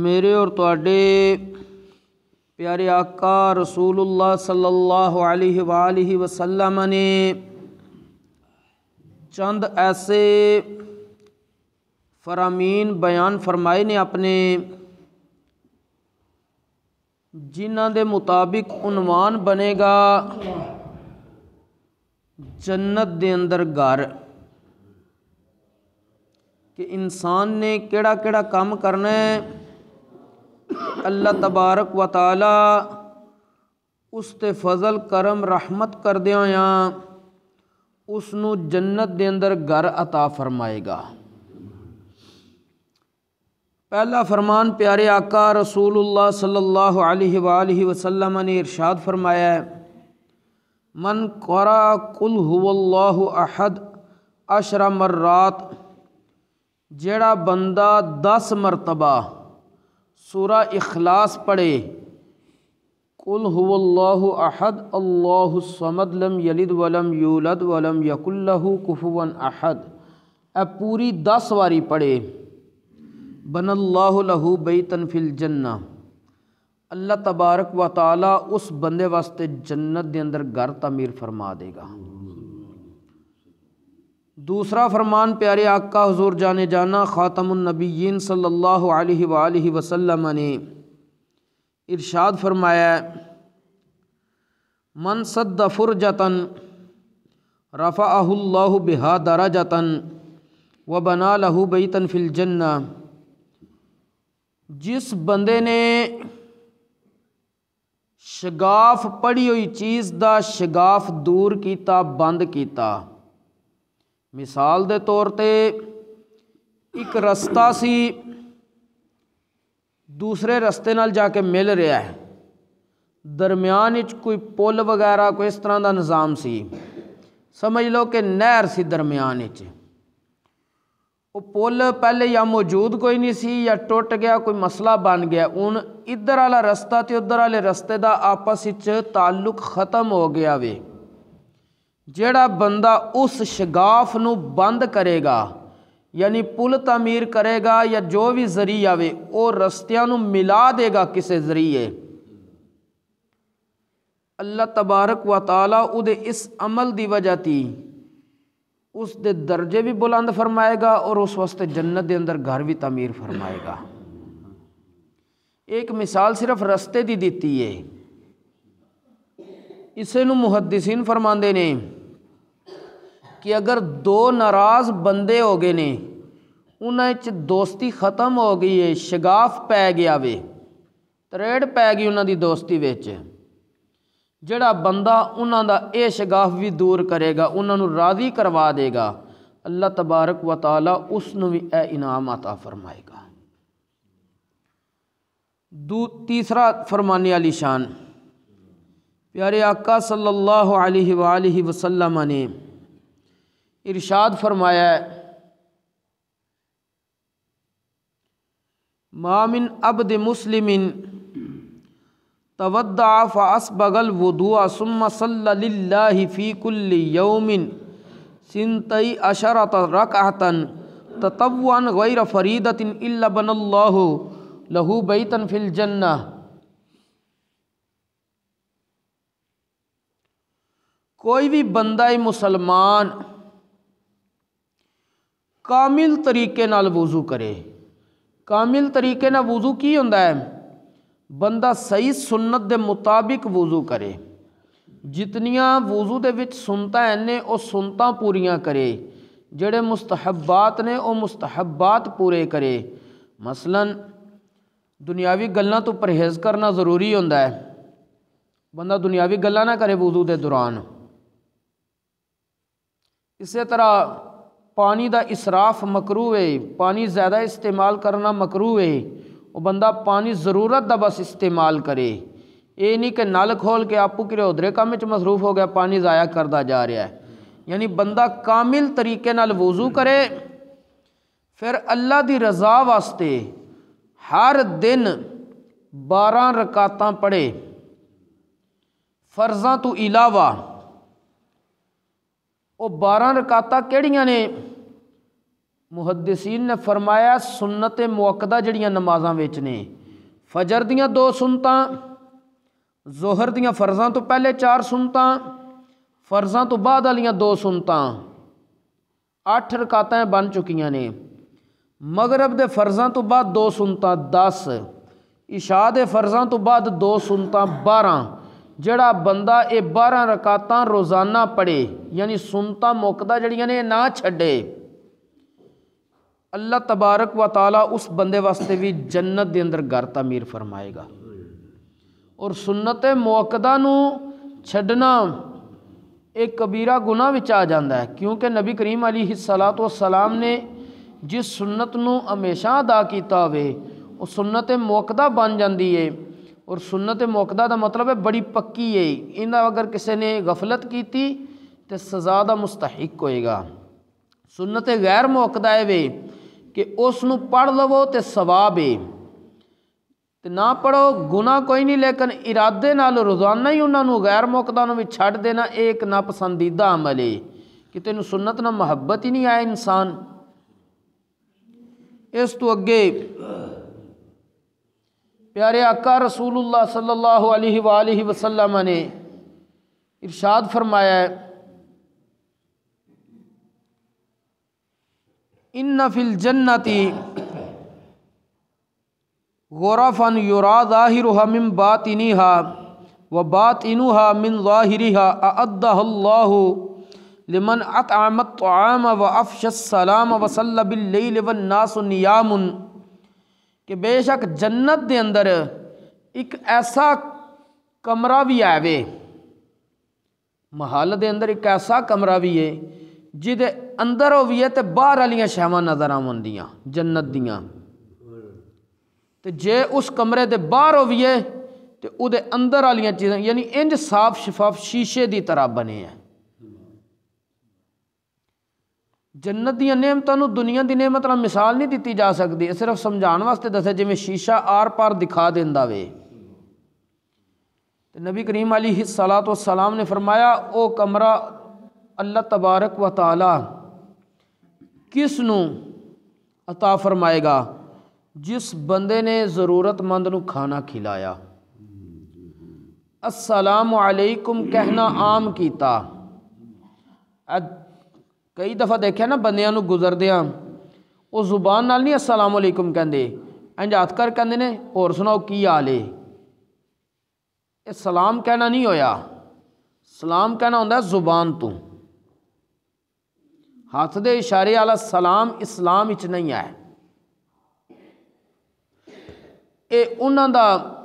मेरे और प्यारे आका ਆਕਾ ਰਸੂਲullah ਸੱਲੱਲਾਹੁ ਅਲੈहि ਵਾਲਿহি चंद ऐसे फरामीन बयान फरमाए ने अपने जिन्हों के मुताबिक उनवान बनेगा जन्नत दे अंदर घर कि इंसान ने केड़ा केड़ा काम करना है अल्लाह तबारक व ताला उसते फजल करम रहमत कर ਆ उस जन्नत ਜੰਨਤ अंदर घर अता फरमाएगा पहला फरमान प्यारे आका रसूलुल्लाह सल्लल्लाहु अलैहि वआलैहि वसल्लम ने इरशाद फरमाया है मन करा कुल हुवल्लाहु अहद अशरा मर्रात जड़ा बंदा दस मरतबा सूरा इखलास पढ़े कुल हुल्लाहद अल्लाहमद लम यलिद वलम यूलद वलम यकुल्लहु कुफवन अहद अब पूरी दस वारी पढ़े बनल्लाहु बैतन फिल जन्ना अल्लाह तबारक व ताली उस बंदे वास्ते जन्नत के अंदर घर तमीर फरमा देगा दूसरा फरमान प्यारे आका हजूर जाने जाना ख़ातमनबीन सल्ला वसम ने इरशाद फरमाया मन सद्द फुरजतन रफ़ाहुल्लह बिहा दराजतन व बना लहू बैतन फिल जन्ना जिस बंदे ने शगाफ पड़ी हुई चीज़ का शगाफ दूर किया बंद किया ਮਿਸਾਲ ਦੇ ਤੌਰ ਤੇ ਇੱਕ ਰਸਤਾ ਸੀ ਦੂਸਰੇ ਰਸਤੇ ਨਾਲ ਜਾ ਕੇ ਮਿਲ ਰਿਹਾ ਹੈ ਦਰਮਿਆਨ ਵਿੱਚ ਕੋਈ ਪੁਲ ਵਗੈਰਾ ਕੋਈ ਇਸ ਤਰ੍ਹਾਂ ਦਾ ਨਿਜ਼ਾਮ ਸੀ ਸਮਝ ਲਓ ਕਿ ਨਹਿਰ ਸੀ ਦਰਮਿਆਨ ਵਿੱਚ ਉਹ ਪੁਲ ਪਹਿਲੇ ਜਾਂ ਮੌਜੂਦ ਕੋਈ ਨਹੀਂ ਸੀ ਜਾਂ ਟੁੱਟ ਗਿਆ ਕੋਈ ਮਸਲਾ ਬਣ ਗਿਆ ਹੁਣ ਇੱਧਰ ਵਾਲਾ ਰਸਤਾ ਤੇ ਉੱਧਰ ਵਾਲੇ ਰਸਤੇ ਦਾ ਆਪਸ ਵਿੱਚ ਤਾਲੁਕ ਖਤਮ ਹੋ ਗਿਆ ਵੇ जड़ा बंदा उस शगाफ न बंद करेगा यानी पुल तमीर करेगा या जो भी जरिए आए वो रस्तिया मिला देगा किसी जरिए अल्लाह तबारक वाला इस अमल की वजह थी उसके दर्जे भी बुलंद फरमाएगा और उस वास्ते जन्नत के अंदर घर भी तमीर फरमाएगा एक मिसाल सिर्फ रस्ते की दी है इसे मुहदसिन फरमाते ने कि अगर दो नाराज़ बंदे हो गए ने उन्हें दोस्ती ख़त्म हो गई है शगाफ पै गया वे त्रेड़ पै गई उन्होंने दोस्ती बेच जड़ा बंदा उन्होंने यह शगाफ भी दूर करेगा उन्होंने राज़ी करवा देगा अल्लाह तबारक वाल तला भी यह इनाम अता फरमाएगा दू तीसरा फरमाने वाली शान प्यारे आका सल्लल्लाहु अलैहि वसल्लम ने इरशाद फरमाया है मामिन अब्द मुस्लिम तवद्दा फ़ासबगल वदुआ सुम सल्ला फ़ीकुल्ल यौमिन सिनतई अशरत रकहतन ततवन गैर फ़रीदतिन इल्ला बनल्लाहु लहू बैतन फ़िल जन्ना कोई भी बंदा ही मुसलमान कामिल तरीके नाल वजू करे कामिल तरीके ਨਾਲ ਵਜ਼ੂ ਕੀ ਹੁੰਦਾ ਹੈ ਬੰਦਾ ਸਹੀ ਸੁਨਨਤ ਦੇ ਮੁਤਾਬਿਕ ਵਜ਼ੂ ਕਰੇ ਜਿਤਨੀਆਂ ਵਜ਼ੂ ਦੇ ਵਿੱਚ ਸੁਨਤਾ ਨੇ ਉਹ ਸੁਨਤਾ ਪੂਰੀਆਂ ਕਰੇ ਜਿਹੜੇ ਮੁਸਤਹਬਾਤ ਨੇ ਉਹ ਮੁਸਤਹਬਾਤ ਪੂਰੇ ਕਰੇ ਮਸਲਨ ਦੁਨਿਆਵੀ ਗੱਲਾਂ ਤੋਂ ਪਰਹੇਜ਼ ਕਰਨਾ ਜ਼ਰੂਰੀ ਹੁੰਦਾ ਹੈ ਬੰਦਾ ਦੁਨਿਆਵੀ ਗੱਲਾਂ ਨਾ ਕਰੇ ਵਜ਼ੂ ਦੇ ਦੌਰਾਨ इस तरह पानी का इसराफ मकरू है पानी ज़्यादा इस्तेमाल करना मकरू है वो बंदा पानी ज़रूरत का बस इस्तेमाल करे ये नहीं कि नल खोल के आपू किरे उधरे काम मसरूफ हो गया पानी ज़ाया करता जा रहा है यानी बंदा कामिल तरीके वजू करे फिर अल्लाह की रज़ा वास्ते हर दिन बारह रकात पढ़े फर्जा तो इलावा ਉਹ 12 ਰਕਾਤਾਂ ਕਿਹੜੀਆਂ ਨੇ ਮੁਹੱਦਸੀਨ ਨੇ ਫਰਮਾਇਆ ਸੁਨਨਤ ਮੁਅੱਕਦਾ ਜਿਹੜੀਆਂ ਨਮਾਜ਼ਾਂ ਵਿੱਚ ਨੇ ਫਜਰ ਦੀਆਂ ਦੋ ਸੁਨਤਾਂ ਜ਼ੋਹਰ ਦੀਆਂ ਫਰਜ਼ਾਂ ਤੋਂ ਪਹਿਲੇ ਚਾਰ ਸੁਨਤਾਂ ਫਰਜ਼ਾਂ ਤੋਂ ਬਾਅਦ ਵਾਲੀਆਂ ਦੋ ਸੁਨਤਾਂ ਅੱਠ ਰਕਾਤਾਂ ਬਣ ਚੁੱਕੀਆਂ ਨੇ ਮਗਰਬ ਦੇ ਫਰਜ਼ਾਂ ਤੋਂ ਬਾਅਦ ਦੋ ਸੁਨਤਾਂ 10 ਇਸ਼ਾ ਦੇ ਫਰਜ਼ਾਂ ਤੋਂ ਬਾਅਦ ਦੋ ਸੁਨਤਾਂ 12 ਜਿਹੜਾ ਬੰਦਾ ਇਹ 12 ਰਕਾਤਾਂ ਰੋਜ਼ਾਨਾ ਪੜੇ ਯਾਨੀ ਸੁਨਤਾ ਮੁਕਦਾ ਜਿਹੜੀਆਂ ਨੇ ਨਾ ਛੱਡੇ ਅੱਲਾ ਤਬਾਰਕ ਵਾ ਤਾਲਾ ਉਸ ਬੰਦੇ ਵਾਸਤੇ ਵੀ ਜੰਨਤ ਦੇ ਅੰਦਰ ਘਰ ਤਾਮੀਰ ਫਰਮਾਏਗਾ ਔਰ ਸੁਨਨਤ ਮੁਕਦਾ ਨੂੰ ਛੱਡਣਾ ਇਹ ਕਬੀਰਾ ਗੁਨਾਹ ਵਿੱਚ ਆ ਜਾਂਦਾ ਹੈ ਕਿਉਂਕਿ ਨਬੀ ਕਰੀਮ ਅਲੀ ਸਲਾਤੋ ਸਲਾਮ ਨੇ ਜਿਸ ਸੁਨਨਤ ਨੂੰ ਹਮੇਸ਼ਾ ਅਦਾ ਕੀਤਾ ਹੋਵੇ ਉਹ ਸੁਨਨਤ ਮੁਕਦਾ ਬਣ ਜਾਂਦੀ ਏ और सुनत मौकदा का मतलब है बड़ी पक्की है इन्हें अगर किसी ने गफलत की तो सज़ा का मुस्तक होएगा सुन्नत गैर मौकदा है वे कि उसनों पढ़ लवो तो सवाब है तो ना पढ़ो गुना कोई नहीं लेकिन इरादे नाल रोज़ाना ही उन्होंने गैर मौकदा भी छड़ देना एक नापसंदीदा अमल है कि तेन सुन्नत ना मुहब्बत ही नहीं आया इंसान इस तू अगे प्यारे अक्का रसूलुल्लाह सल्लल्लाहु अलैहि वसल्लम ने इरशाद फरमाया है इन नफिल जन्नति गौरफन युरा ज़ाहिर मिन बातिनी हा व बातिनु हा मिन ज़ाहिरी हा अद्दाहल्लाहु लिमन अतआमत आम व सलाम अफ़शसलाम वसल्लबिल्लैल वन्नासु नियामुन ਕਿ ਬੇਸ਼ੱਕ ਜੰਨਤ ਦੇ ਅੰਦਰ ਇੱਕ ਐਸਾ ਕਮਰਾ ਵੀ ਆਵੇ ਮਹੱਲ ਦੇ ਅੰਦਰ ਇੱਕ ਐਸਾ ਕਮਰਾ ਵੀ ਏ ਜਿਹਦੇ ਅੰਦਰ ਉਹ ਵੀ ਏ ਤੇ ਬਾਹਰ ਵਾਲੀਆਂ ਸ਼ੈਵਾਂ ਨਜ਼ਰ ਆਉਂਦੀਆਂ ਜੰਨਤ ਦੀਆਂ ਤੇ ਜੇ ਉਸ ਕਮਰੇ ਦੇ ਬਾਹਰ ਹੋਵੇ ਤੇ ਉਹਦੇ ਅੰਦਰ ਵਾਲੀਆਂ ਚੀਜ਼ਾਂ ਯਾਨੀ ਇੰਜ ਸਾਫ਼ ਸ਼ਫਾਫ ਸ਼ੀਸ਼ੇ ਦੀ ਤਰ੍ਹਾਂ ਬਣੇ ਆ जन्नत दियामतों दुनिया की नियमत न मिसाल नहीं दी जा सकती सिर्फ समझाने वास्ते दस जिमें शीशा आर पार दिखा देता वे तो नबी करीम अली हिस्सला तो सलाम ने फरमाया ओ कमरा अल्लाह तबारक व तला किसनों अता फरमाएगा जिस बंदे ने जरूरतमंद खाना खिलाया असलामकुम कहना आम किया ਕਈ ਦਫਾ ਦੇਖਿਆ ਨਾ ਬੰਦਿਆਂ ਨੂੰ ਗੁਜ਼ਰਦਿਆਂ ਉਹ ਜ਼ੁਬਾਨ ਨਾਲ ਨਹੀਂ ਅਸਲਾਮ ਅਲੈਕਮ ਕਹਿੰਦੇ ਇੰਜ ਹੱਥ ਕਰ ਕਹਿੰਦੇ ਨੇ ਹੋਰ ਸੁਣਾਓ ਕੀ ਹਾਲ ਏ ਇਹ ਸਲਾਮ ਕਹਿਣਾ ਨਹੀਂ ਹੋਇਆ ਸਲਾਮ ਕਹਿਣਾ ਹੁੰਦਾ ਜ਼ੁਬਾਨ ਤੋਂ ਹੱਥ ਦੇ ਇਸ਼ਾਰੇ ਵਾਲਾ ਸਲਾਮ ਇਸਲਾਮ ਵਿੱਚ ਨਹੀਂ ਆਇਆ ਇਹ ਉਹਨਾਂ ਦਾ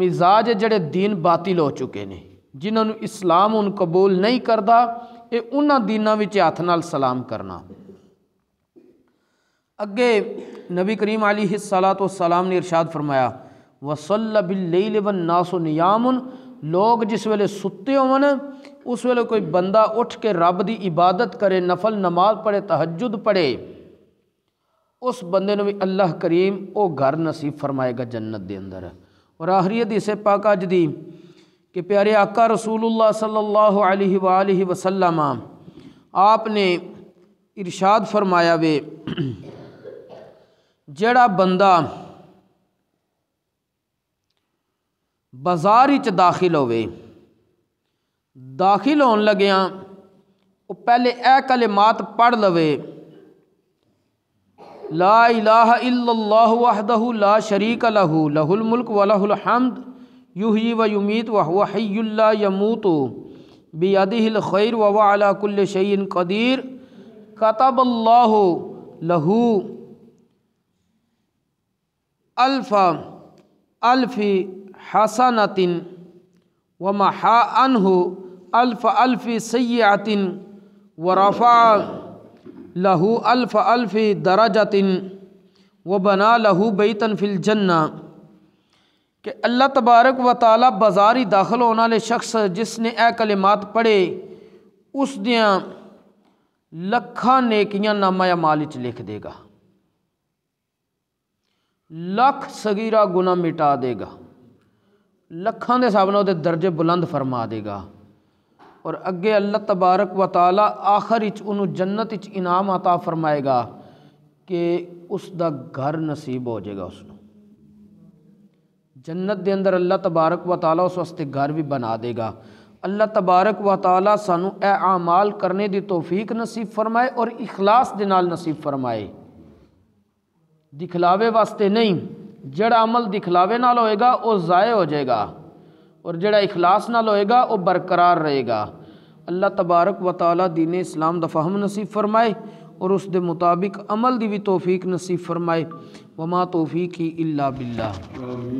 ਮਿਜ਼ਾਜ ਜਿਹੜੇ دین ਬਾਤਿਲ ਹੋ ਚੁੱਕੇ ਨੇ ਜਿਨ੍ਹਾਂ ਨੂੰ ਇਸਲਾਮ ਉਹਨ ਕਬੂਲ ਨਹੀਂ ਕਰਦਾ ਇਹ ਉਹਨਾਂ ਦੀਨਾਂ ਵਿੱਚ ਹੱਥ ਨਾਲ ਸਲਾਮ ਕਰਨਾ ਅੱਗੇ ਨਬੀ ਕਰੀਮ ਅਲੀਹ ਸਲਾਤੁ ਵਸਲਾਮ ਨੇ ਇਰਸ਼ਾਦ ਫਰਮਾਇਆ ਵਸੱਲ ਬਿਲਲੈਲ ਵਨਾਸੁ ਨਿਯਾਮੁਨ ਲੋਕ ਜਿਸ ਵੇਲੇ ਸੁੱਤੇ ਹੋਣ ਉਸ ਵੇਲੇ ਕੋਈ ਬੰਦਾ ਉੱਠ ਕੇ ਰੱਬ ਦੀ ਇਬਾਦਤ ਕਰੇ ਨਫਲ ਨਮਾਜ਼ ਪੜ੍ਹੇ ਤਹਜੁਦ ਪੜ੍ਹੇ उस बंदे ने भी अल्लाह करीम वो घर नसीब फरमाएगा जन्नत के अंदर और आखिरी हदीस पाक अज की कि प्यारे अक्का रसूलुल्लाह सल्लल्लाहु अलैहि वसल्लम आपने इरशाद फरमाया वे जड़ा बंदा बाजार च दाखिल होवे दाखिल होने लग्या वो पहले ए कलिमात पढ़ लवे ला इलाह इल्लल्लाहु वहदहु ला शरीक लहू लहुल मुल्क वलहुल हमद युही व युमीत व हुआ हयुल्ला यमूतो खैर व वालाकुल्ल शैन कदीर कतबल्ला लहू अल्फ़ अल्फ़ी हसनतिन व महा अनहु अल्फ़ अल्फ़ी सयातिन व रफ़ा लहू अल्फ़ अल्फ़ी दराजतिन व बना लहू बैतन फिल जन्ना कि अल्लाह तबारक व ताली बाजार ही दाखिल होने वाले शख्स जिसने ए कलिमात पढ़े उस दियाँ लखा नेकिया नामा माल च लिख देगा लख सगीरा गुना मिटा देगा लखा के हिसाब ना दर्जे बुलंद फरमा देगा और अगे अल्लाह तबारक व ताला आखिर उन्होंने जन्नत इनाम अता फरमाएगा कि उसका घर नसीब हो जाएगा उसको जन्नत के अंदर अल्लाह तबारक व ਤਾਲਾ उस वास्ते घर भी बना देगा अल्लाह तबारक व ताली सानू ए आमाल करने की तोफीक नसीब फरमाए और इखलास के नाल नसीब फरमाए दिखलावे वास्ते नहीं जड़ा अमल दिखलावे नाल होएगा वह ज़ाय हो जाएगा और जड़ा इखलास नाल होएगा वह बरकरार रहेगा अल्लाह तबारक व ताल दीन इस्लाम का फहम नसीब फरमाए और उस दे मुताबिक अमल की भी तोफीक नसीब फरमाए वमा तोफीक ही इला बिल्ला